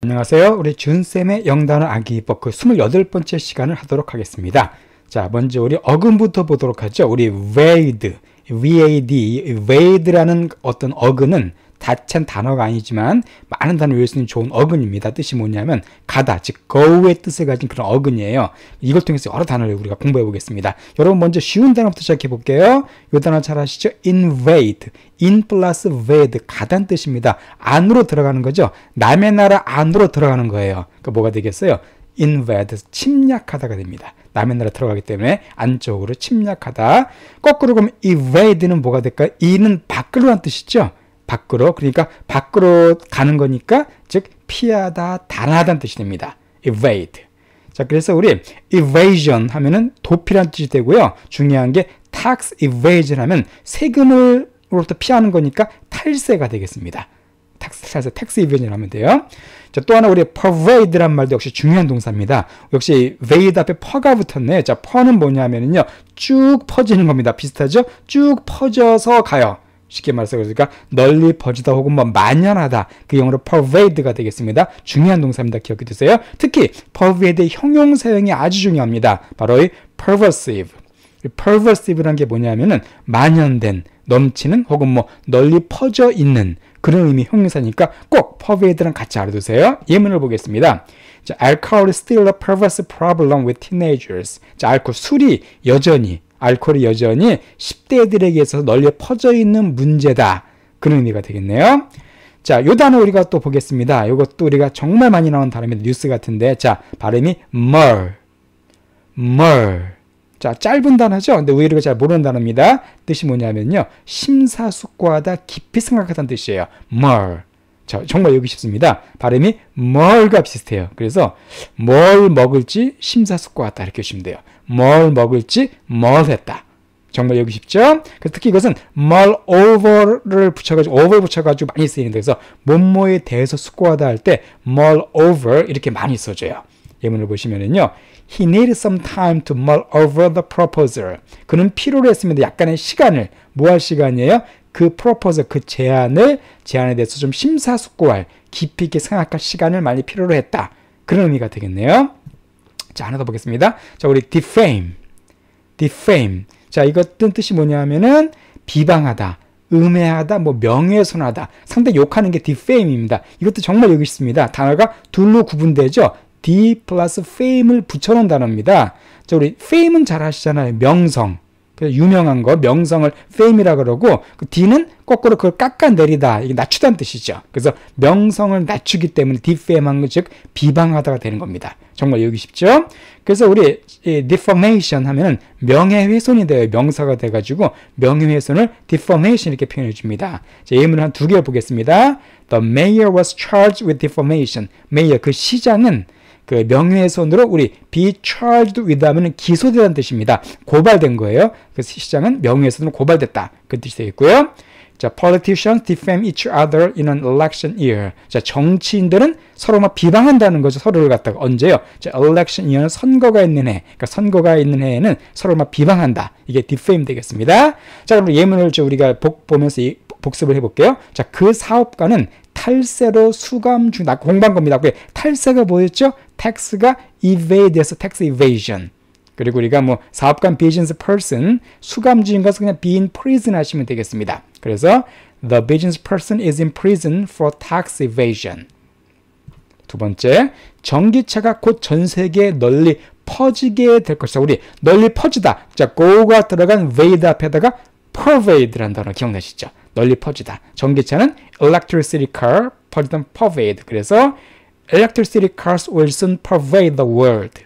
안녕하세요. 우리 준쌤의 영단어 암기법 그 28번째 시간을 하도록 하겠습니다. 자, 먼저 우리 어근부터 보도록 하죠. 우리 wade, v-a-d, wade라는 어떤 어근은 자체는 단어가 아니지만 많은 단어를 외울 수 있는 좋은 어근입니다. 뜻이 뭐냐면 가다, 즉 go의 뜻을 가진 그런 어근이에요. 이걸 통해서 여러 단어를 우리가 공부해 보겠습니다. 여러분 먼저 쉬운 단어부터 시작해 볼게요. 이 단어 잘 아시죠? invade, in 플러스 vade, 가단 뜻입니다. 안으로 들어가는 거죠. 남의 나라 안으로 들어가는 거예요. 그 그러니까 뭐가 되겠어요? invade, 침략하다가 됩니다. 남의 나라 들어가기 때문에 안쪽으로 침략하다. 거꾸로 그러면 evade는 뭐가 될까요? 이는 밖으로란 뜻이죠. 밖으로 그러니까 밖으로 가는 거니까 즉 피하다 달 단하다는 뜻이 됩니다. evade. 자 그래서 우리 evasion 하면은 도피란 뜻이 되고요. 중요한 게 tax evasion 하면 세금을 로부터 피하는 거니까 탈세가 되겠습니다. 탁스, 탈세, 텍스 이변이라 하면 돼요. 자, 또 하나 우리 pervade란 말도 역시 중요한 동사입니다. 역시 vade 앞에 퍼가 붙었네. 자, 퍼는 뭐냐면요. 은쭉 퍼지는 겁니다. 비슷하죠? 쭉 퍼져서 가요. 쉽게 말해서 그러니까 널리 퍼지다 혹은 뭐 만연하다 그 영어로 pervade가 되겠습니다. 중요한 동사입니다. 기억해 두세요. 특히 pervade의 형용 사용이 아주 중요합니다. 바로 이 pervasive. pervasive란 게 뭐냐면은 만연된, 넘치는 혹은 뭐 널리 퍼져 있는 그런 의미 형용사니까 꼭 pervade랑 같이 알아두세요. 예문을 보겠습니다. 자, alcohol is still a p e r v a s e problem with teenagers. 자, 알코올 술이 여전히 알코올이 여전히 10대들에게 서 널리 퍼져 있는 문제다. 그런 의미가 되겠네요. 자, 요 단어 우리가 또 보겠습니다. 이것도 우리가 정말 많이 나오는 단어입니다. 뉴스 같은데. 자, 발음이 멀. 멀. 자, 짧은 단어죠? 근데 우리가 잘 모르는 단어입니다. 뜻이 뭐냐면요. 심사숙고하다, 깊이 생각하다는 뜻이에요. 멀. 자, 정말 여기 쉽습니다. 발음이 뭘과 비슷해요. 그래서 뭘 먹을지 심사숙고하다 이렇게 보시면 돼요. 뭘 먹을지 뭘 했다. 정말 여기 쉽죠? 그래서 특히 이것은 뭘 over를 붙여가지고 over 붙여가지고 많이 쓰이는데 그래서 뭐뭐에 대해서 숙고하다 할때뭘 over 이렇게 많이 써져요 예문을 보시면은요. He needed some time to mull over the proposal. 그는 필요로 했습니다. 약간의 시간을 뭐 할 시간이에요? 그 프로포즈 그 제안을 제안에 대해서 좀 심사숙고할 깊이 있게 생각할 시간을 많이 필요로 했다. 그런 의미가 되겠네요. 자 하나 더 보겠습니다. 자 우리 defame, defame. 자 이것은 뜻이 뭐냐면은 비방하다, 음해하다, 뭐 명예훼손하다, 상대 욕하는 게 defame입니다. 이것도 정말 여기 있습니다. 단어가 둘로 구분되죠. d 플러스 fame을 붙여놓은 단어입니다. 자 우리 fame은 잘 아시잖아요. 명성. 유명한 거 명성을 fame이라 그러고 그 D는 거꾸로 그걸 깎아내리다 이게 낮추다는 뜻이죠. 그래서 명성을 낮추기 때문에 defame한 즉 비방하다가 되는 겁니다. 정말 여기 쉽죠? 그래서 우리 defamation 하면 명예훼손이 돼요. 명사가 돼가지고 명예훼손을 defamation 이렇게 표현해 줍니다. 예문을 한 두 개 보겠습니다. The mayor was charged with defamation. mayor 그 시장은 그 명예훼손으로 우리 be charged with 하면 기소되다는 뜻입니다. 고발된 거예요. 그 시장은 명예훼손으로 고발됐다. 그 뜻이 되겠고요. 자, politicians defame each other in an election year. 자, 정치인들은 서로 막 비방한다는 거죠. 서로를 갖다가 언제요? 자, election year는 선거가 있는 해. 그러니까 선거가 있는 해에는 서로 막 비방한다. 이게 defame 되겠습니다. 자, 그럼 예문을 우리가 복 보면서 이, 복습을 해볼게요. 자, 그 사업가는 탈세로 수감 중, 나공방 아, 겁니다. 그게 탈세가 뭐였죠? t a 가 evade에서 tax evasion. 그리고 우리가 뭐 사업관 business person, 수감주인 것은 그냥 be in prison 하시면 되겠습니다. 그래서 the business person is in prison for tax evasion. 두 번째, 전기차가 곧 전 세계에 널리 퍼지게 될 것이다. 우리 널리 퍼지다. 자, go가 들어간 vade 앞에다가 pervade라는 단어 기억나시죠? 널리 퍼지다. 전기차는 electricity car 퍼지던 pervade. 그래서 electricity cars will soon pervade the world.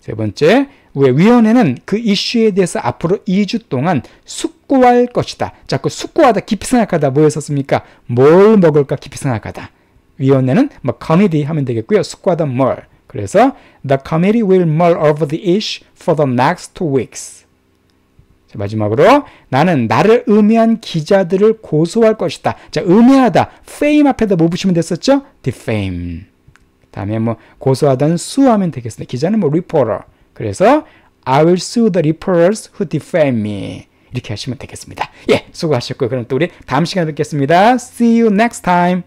세 번째, 왜 위원회는 그 이슈에 대해서 앞으로 2주 동안 숙고할 것이다. 자꾸 숙고하다, 깊이 생각하다 뭐였었습니까? 뭘 먹을까 깊이 생각하다. 위원회는 뭐 committee 하면 되겠고요. 숙고하다 뭘. 그래서 the committee will mull over the issue for the next two weeks. 자, 마지막으로 나는 나를 음해한 기자들을 고소할 것이다. 자, 음해하다. fame 앞에다 뭐 붙이면 됐었죠? defame. 다음에 뭐 고소하다는 수하면 되겠습니다. 기자는 뭐 reporter. 그래서 I will sue the reporters who defame me. 이렇게 하시면 되겠습니다. 예, 수고하셨고요. 그럼 또 우리 다음 시간에 뵙겠습니다. See you next time.